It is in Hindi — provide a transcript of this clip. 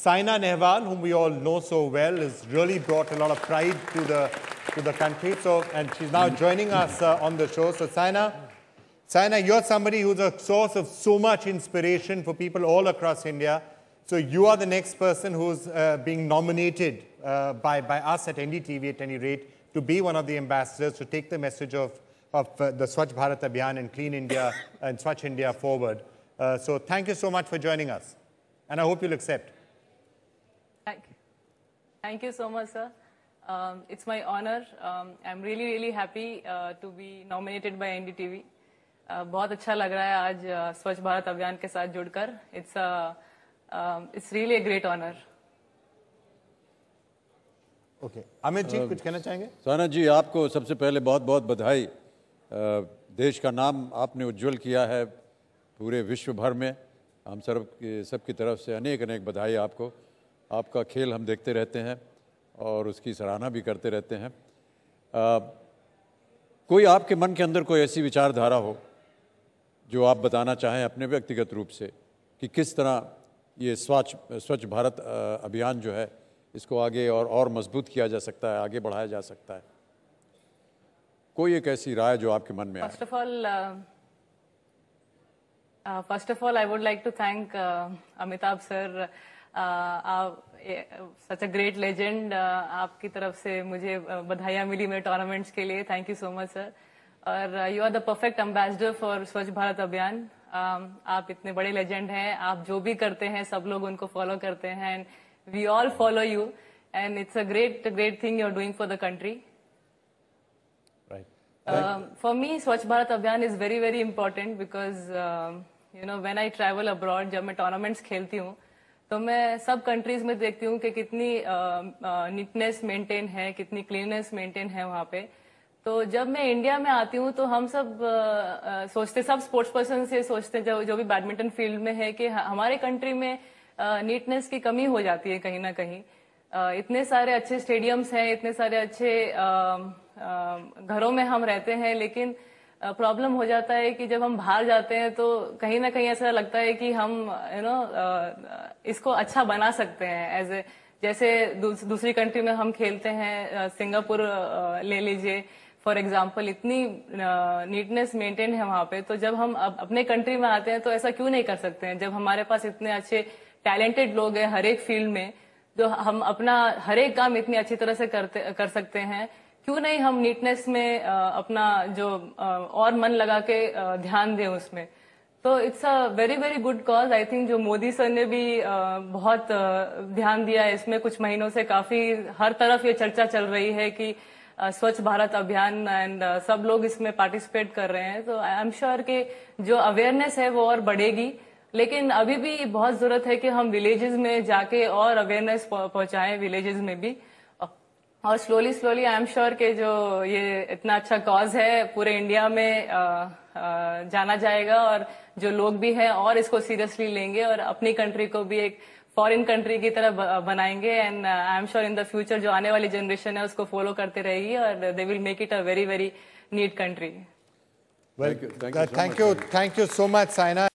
Saina Nehwal, whom we all know so well, has really brought a lot of pride to the, to the country. So, and she's now joining us uh, on the show. So, Saina, Saina, you're somebody who's a source of so much inspiration for people all across India. So, you are the next person who's uh, being nominated uh, by, by us at NDTV at any rate to be one of the ambassadors to take the message of, of uh, the Swachh Bharat Abhiyan and Clean India and Swachh India forward. Uh, so, thank you so much for joining us. And I hope you'll accept. Thank you Thank you so much, sir. Um, it's my honor. Um, I'm really, really happy uh, to be nominated by NDTV. Uh, बहुत अच्छा लग रहा है आज uh, स्वच्छ भारत अभियान के साथ जुड़कर it's it's really a great honour okay Amit ji कुछ कहना चाहेंगे uh, सोना जी आपको सबसे पहले बहुत बहुत बधाई uh, देश का नाम आपने उज्जवल किया है पूरे विश्व भर में हम सर्व सबकी तरफ से अनेक अनेक बधाई आपको आपका खेल हम देखते रहते हैं और उसकी सराहना भी करते रहते हैं आ, कोई आपके मन के अंदर कोई ऐसी विचारधारा हो जो आप बताना चाहें अपने व्यक्तिगत रूप से कि किस तरह ये स्वच्छ स्वच्छ भारत अभियान जो है इसको आगे और और मजबूत किया जा सकता है आगे बढ़ाया जा सकता है कोई एक ऐसी राय जो आपके मन में first of all first of all I would like to thank Amitabh sir आप सच अ ग्रेट लेजेंड आपकी तरफ से मुझे बधाइयाँ मिली मेरे टूर्नामेंट्स के लिए thank you so much sir और you are the perfect ambassador for Swachh Bharat अभियान आप इतने बड़े लेजेंड हैं आप जो भी करते हैं सब लोग उनको फॉलो करते हैं and we all follow you and it's a great great thing you are doing for the country for me, Swachh Bharat Abhiyan is very, very important because, uh, you know, when I travel abroad, जब मैं tournaments खेलती हूँ, तो मैं सब कंट्रीज में देखती हूँ कि कितनी नीटनेस मेंटेन है कितनी क्लीननेस मेंटेन है वहां पे तो जब मैं इंडिया में आती हूँ तो हम सब आ, सोचते सब स्पोर्ट्स पर्सन से सोचते जो जो भी बैडमिंटन फील्ड में है कि हमारे कंट्री में नीटनेस की कमी हो जाती है कहीं ना कहीं आ, इतने सारे अच्छे स्टेडियम्स हैं इतने सारे अच्छे आ, घरों में हम रहते हैं लेकिन प्रॉब्लम हो जाता है कि जब हम बाहर जाते हैं तो कहीं ना कहीं ऐसा लगता है कि हम यू नो इसको अच्छा बना सकते हैं एज ए जैसे दूस, दूसरी कंट्री में हम खेलते हैं सिंगापुर ले लीजिए फॉर एग्जाम्पल इतनी नीटनेस मेंटेन है वहां पे तो जब हम अपने कंट्री में आते हैं तो ऐसा क्यों नहीं कर सकते हैं जब हमारे पास इतने अच्छे टैलेंटेड लोग हैं हर एक फील्ड में जो तो हम अपना हर एक काम इतनी अच्छी तरह से करते कर सकते हैं क्यों नहीं हम नीटनेस में अपना जो और मन लगा के ध्यान दें उसमें तो it's a very very good cause I think जो मोदी सर ने भी बहुत ध्यान दिया है इसमें कुछ महीनों से काफी हर तरफ ये चर्चा चल रही है कि स्वच्छ भारत अभियान एंड सब लोग इसमें पार्टिसिपेट कर रहे हैं तो आई एम श्योर कि जो अवेयरनेस है वो और बढ़ेगी लेकिन अभी भी बहुत जरूरत है कि हम विलेजेस में जाके और अवेयरनेस पहुंचाएं विलेजेस में भी और slowly slowly I am sure के जो ये इतना अच्छा कॉज है पूरे इंडिया में आ, आ, जाना जाएगा और जो लोग भी हैं और इसको सीरियसली लेंगे और अपनी कंट्री को भी एक फॉरेन कंट्री की तरह बनाएंगे and I am sure in the future जो आने वाली जनरेशन है उसको फॉलो करते रहेगी और they will make it a very very neat country thank you thank you so much Saina